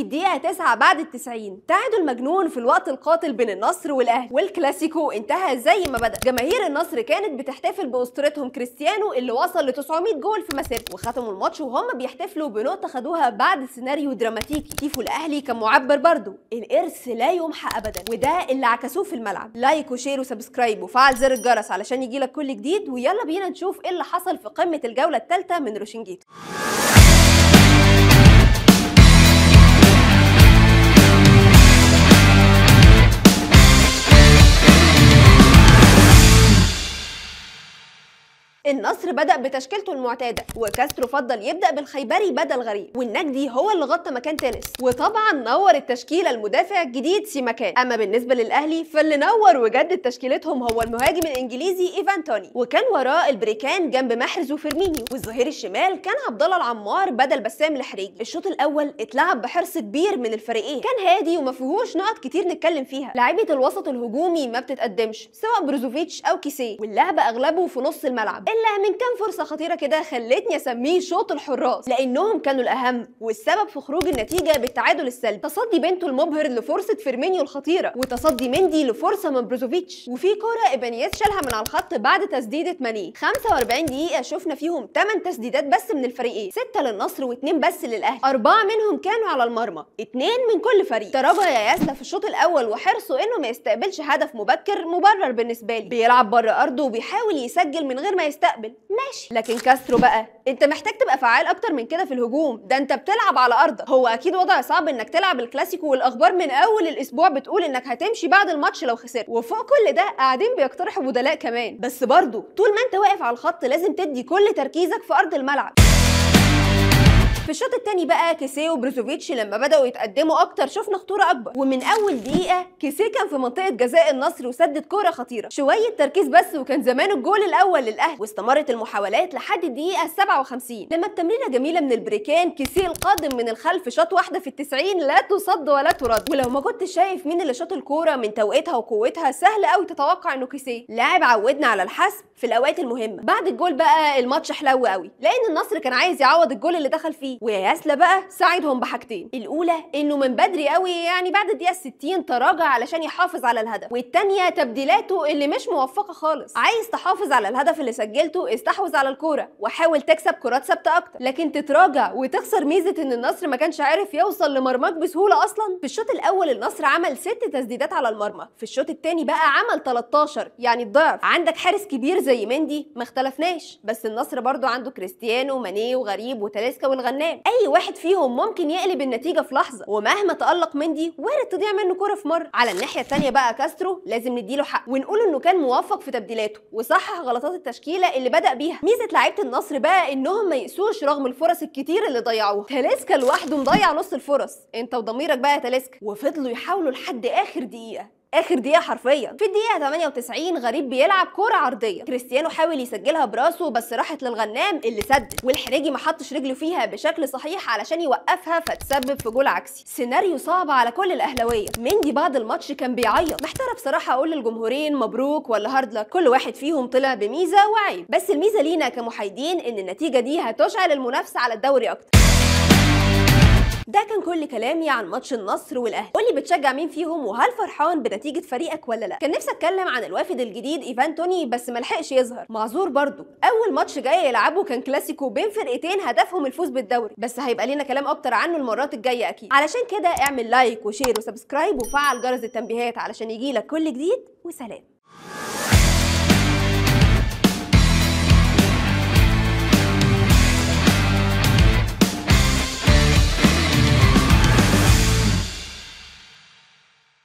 في الدقيقة 9 بعد التسعين تعادل مجنون في الوقت القاتل بين النصر والأهلي والكلاسيكو انتهى زي ما بدأ جماهير النصر كانت بتحتفل بأسطورتهم كريستيانو اللي وصل ل 900 جول في مسيرته وختموا الماتش وهم بيحتفلوا بنقطة خدوها بعد سيناريو دراماتيكي تيفو الأهلي كان معبر برضه الإرث لا يمحى أبدا وده اللي عكسوه في الملعب لايك وشير وسبسكرايب وفعل زر الجرس علشان يجيلك كل جديد ويلا بينا نشوف ايه اللي حصل في قمة الجولة الثالثة من روشنجيتو النصر بدأ بتشكيلته المعتادة وكاسترو فضل يبدأ بالخيبري بدل غريب والنجدي هو اللي غطى مكان تنس وطبعا نور التشكيلة المدافع الجديد سيماكان أما بالنسبة للأهلي فاللي نور وجدد تشكيلتهم هو المهاجم الإنجليزي إيفان توني وكان وراه البريكان جنب محرز وفيرمينيو والظهير الشمال كان عبد الله العمار بدل بسام الحريجي الشوط الأول اتلعب بحرص كبير من الفريقين كان هادي وما فيهوش نقط كتير نتكلم فيها لعيبة الوسط الهجومي ما بتتقدمش سواء بروزوفيتش أو كيسيه واللعب أغلبه في نص الملعب الا من كام فرصه خطيره كده خلتني اسميه شوط الحراس لانهم كانوا الاهم والسبب في خروج النتيجه بالتعادل السلبي تصدي بنته المبهر لفرصه فيرمينيو الخطيره وتصدي مندي لفرصه من بروزوفيتش وفي كوره ابانياس شالها من على الخط بعد تسديده ماني 45 دقيقه شفنا فيهم 8 تسديدات بس من الفريقين 6 للنصر و2 بس للاهلي اربعه منهم كانوا على المرمى 2 من كل فريق تراجع يا ياسنا في الشوط الاول وحرصه انه ما يستقبلش هدف مبكر مبرر بالنسبه لي بيلعب بره ارضه وبيحاول يسجل من غير ما يستقبل المستقبل ماشي لكن كاسترو بقى انت محتاج تبقى فعال اكتر من كده في الهجوم ده انت بتلعب على ارضك هو اكيد وضع صعب انك تلعب الكلاسيكو والاخبار من اول الاسبوع بتقول انك هتمشي بعد الماتش لو خسرت وفوق كل ده قاعدين بيقترحوا بدلاء كمان بس برضه طول ما انت واقف على الخط لازم تدي كل تركيزك في ارض الملعب في الشوط الثاني بقى كيسيه وبريزوفيتش لما بداوا يتقدموا اكتر شفنا خطوره اكبر ومن اول دقيقه كيسيه كان في منطقه جزاء النصر وسدد كوره خطيره شويه تركيز بس وكان زمان الجول الاول للاهلي واستمرت المحاولات لحد الدقيقه 57 لما التمريره جميله من البريكان كيسيه القادم من الخلف شاط واحده في التسعين لا تصد ولا ترد ولو ما كنت شايف مين اللي شاط الكوره من توقيتها وقوتها سهل قوي تتوقع انه كيسيه لاعب عودنا على الحسم في الاوقات المهمه بعد الجول بقى الماتش حلو قوي لان النصر كان عايز يعوض الجول اللي دخل فيه ويا ياسلا بقى ساعدهم بحاجتين الاولى انه من بدري قوي يعني بعد الدقيقه 60 تراجع علشان يحافظ على الهدف والثانيه تبديلاته اللي مش موفقه خالص عايز تحافظ على الهدف اللي سجلته استحوذ على الكوره وحاول تكسب كرات ثابته اكتر لكن تتراجع وتخسر ميزه ان النصر ما كانش عارف يوصل لمرماك بسهوله اصلا في الشوط الاول النصر عمل ست تسديدات على المرمى في الشوط الثاني بقى عمل 13 يعني الضعف عندك حارس كبير زي مندي ما اختلفناش بس النصر برضو عنده كريستيانو ومانيه وغريب وتاليسكا والغناء الكلام اي واحد فيهم ممكن يقلب النتيجه في لحظه ومهما تالق مندي وارد تضيع منه كوره في مره على الناحيه الثانيه بقى كاسترو لازم نديله حق ونقول انه كان موفق في تبديلاته وصحح غلطات التشكيله اللي بدا بيها ميزه لعيبه النصر بقى انهم ما يقسوش رغم الفرص الكتير اللي ضيعوها تاليسكا لوحده مضيع نص الفرص انت وضميرك بقى يا تاليسكا وفضلوا يحاولوا لحد اخر دقيقه اخر دقيقه حرفيا في الدقيقه 98 غريب بيلعب كوره عرضيه كريستيانو حاول يسجلها براسه بس راحت للغنام اللي سدد والحريجي ما حطش رجله فيها بشكل صحيح علشان يوقفها فتسبب في جول عكسي سيناريو صعب على كل الاهلاويه مندي بعد الماتش كان بيعيط محتار بصراحه اقول للجمهورين مبروك ولا هارد لك كل واحد فيهم طلع بميزه وعيب بس الميزه لينا كمحايدين ان النتيجه دي هتشعل المنافسه على الدوري اكتر ده كان كل كلامي عن ماتش النصر والاهلي قول لي بتشجع مين فيهم وهل فرحان بنتيجه فريقك ولا لا كان نفسي اتكلم عن الوافد الجديد ايفان توني بس ما لحقش يظهر معذور برضو اول ماتش جاي يلعبه كان كلاسيكو بين فرقتين هدفهم الفوز بالدوري بس هيبقى لينا كلام اكتر عنه المرات الجايه اكيد علشان كده اعمل لايك وشير وسبسكرايب وفعل جرس التنبيهات علشان يجيلك كل جديد وسلام